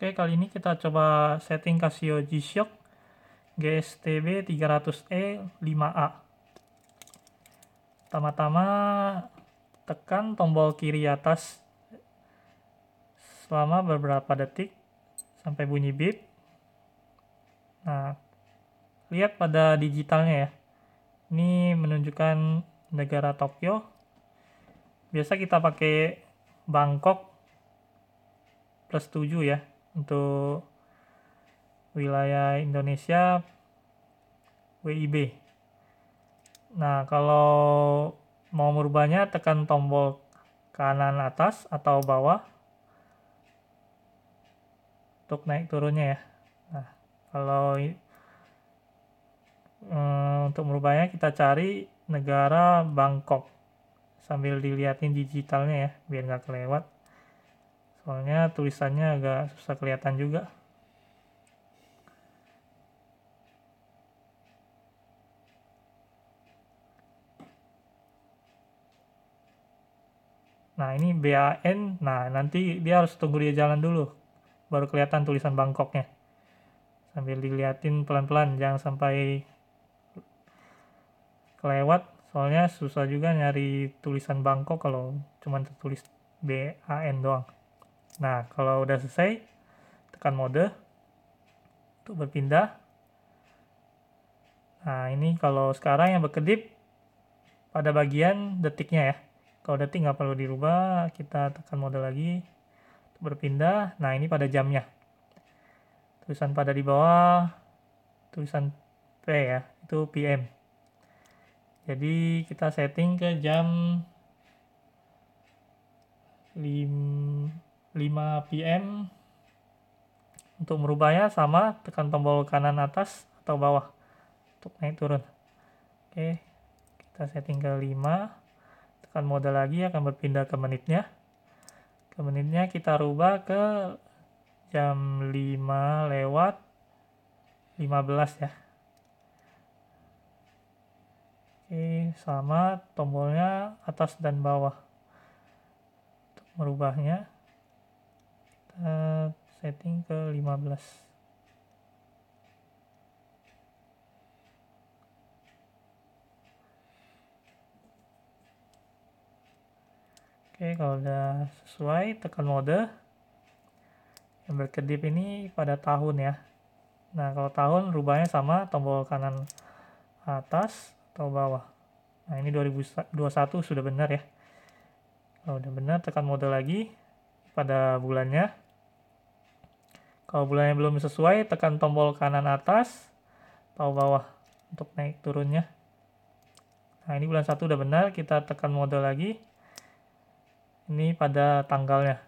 Oke, kali ini kita coba setting Casio G-Shock GSTB 300E 5A. Pertama-tama tekan tombol kiri atas selama beberapa detik sampai bunyi beep. Nah, lihat pada digitalnya ya. Ini menunjukkan negara Tokyo. Biasa kita pakai Bangkok plus 7 ya untuk wilayah Indonesia WIB. Nah, kalau mau merubahnya tekan tombol kanan atas atau bawah untuk naik turunnya ya. Nah, kalau um, untuk merubahnya kita cari negara Bangkok sambil dilihatin digitalnya ya biar nggak kelewat soalnya tulisannya agak susah kelihatan juga Nah ini BAN, nah nanti dia harus tunggu dia jalan dulu, baru kelihatan tulisan Bangkoknya. Sambil diliatin pelan-pelan, jangan sampai kelewat, soalnya susah juga nyari tulisan Bangkok kalau cuma tertulis BAN doang. Nah, kalau udah selesai, tekan mode untuk berpindah. Nah, ini kalau sekarang yang berkedip pada bagian detiknya ya. Kalau detik nggak perlu dirubah, kita tekan mode lagi untuk berpindah. Nah, ini pada jamnya. Tulisan pada di bawah, tulisan P ya, itu PM. Jadi, kita setting ke jam 5 5 PM untuk merubahnya sama tekan tombol kanan atas atau bawah untuk naik turun oke kita setting ke 5 tekan mode lagi akan berpindah ke menitnya ke menitnya kita rubah ke jam 5 lewat 15 ya Oke, sama tombolnya atas dan bawah untuk merubahnya Eh, setting ke 15 Oke, kalau udah sesuai, tekan mode. Yang berkedip ini pada tahun ya. Nah, kalau tahun rubahnya sama tombol kanan atas atau bawah. Nah, ini 2021 sudah benar ya. Kalau udah benar, tekan mode lagi pada bulannya. Kalau bulannya belum sesuai, tekan tombol kanan atas atau bawah untuk naik turunnya. Nah, ini bulan satu udah benar, kita tekan mode lagi. Ini pada tanggalnya.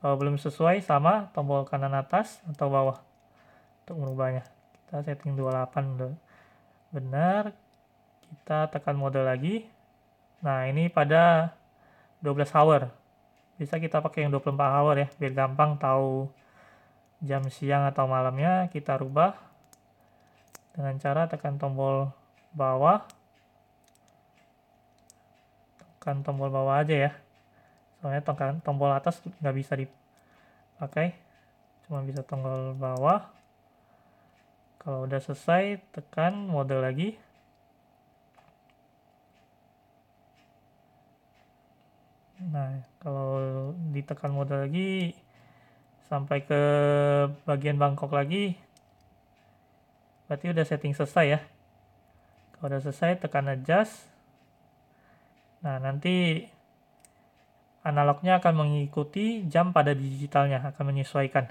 Kalau belum sesuai, sama tombol kanan atas atau bawah untuk merubahnya. Kita setting 28 udah benar. Kita tekan mode lagi. Nah, ini pada 12 hour. Bisa kita pakai yang 24 hour ya, biar gampang tahu jam siang atau malamnya kita rubah dengan cara tekan tombol bawah tekan tombol bawah aja ya soalnya tekan tombol atas nggak bisa dipakai cuma bisa tombol bawah kalau udah selesai tekan mode lagi nah kalau ditekan mode lagi sampai ke bagian Bangkok lagi berarti udah setting selesai ya kalau udah selesai tekan adjust nah nanti analognya akan mengikuti jam pada digitalnya akan menyesuaikan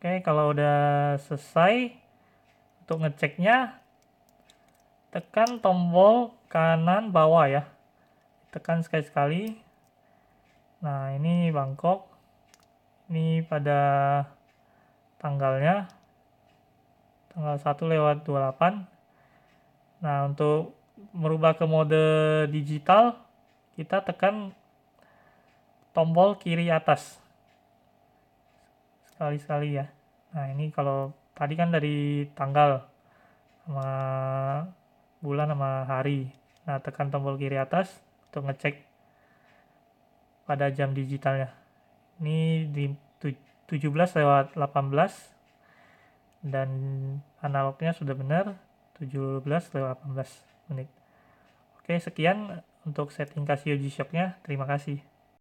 Oke, kalau udah selesai untuk ngeceknya tekan tombol kanan bawah ya. Tekan sekali-sekali. Nah, ini bangkok. Ini pada tanggalnya tanggal 1 lewat 28. Nah, untuk merubah ke mode digital, kita tekan tombol kiri atas sekali-sekali ya. Nah ini kalau tadi kan dari tanggal sama bulan sama hari. Nah tekan tombol kiri atas untuk ngecek pada jam digitalnya. Ini di 17 lewat 18 dan analognya sudah benar 17 lewat 18 menit. Oke sekian untuk setting Casio G-Shocknya. Terima kasih.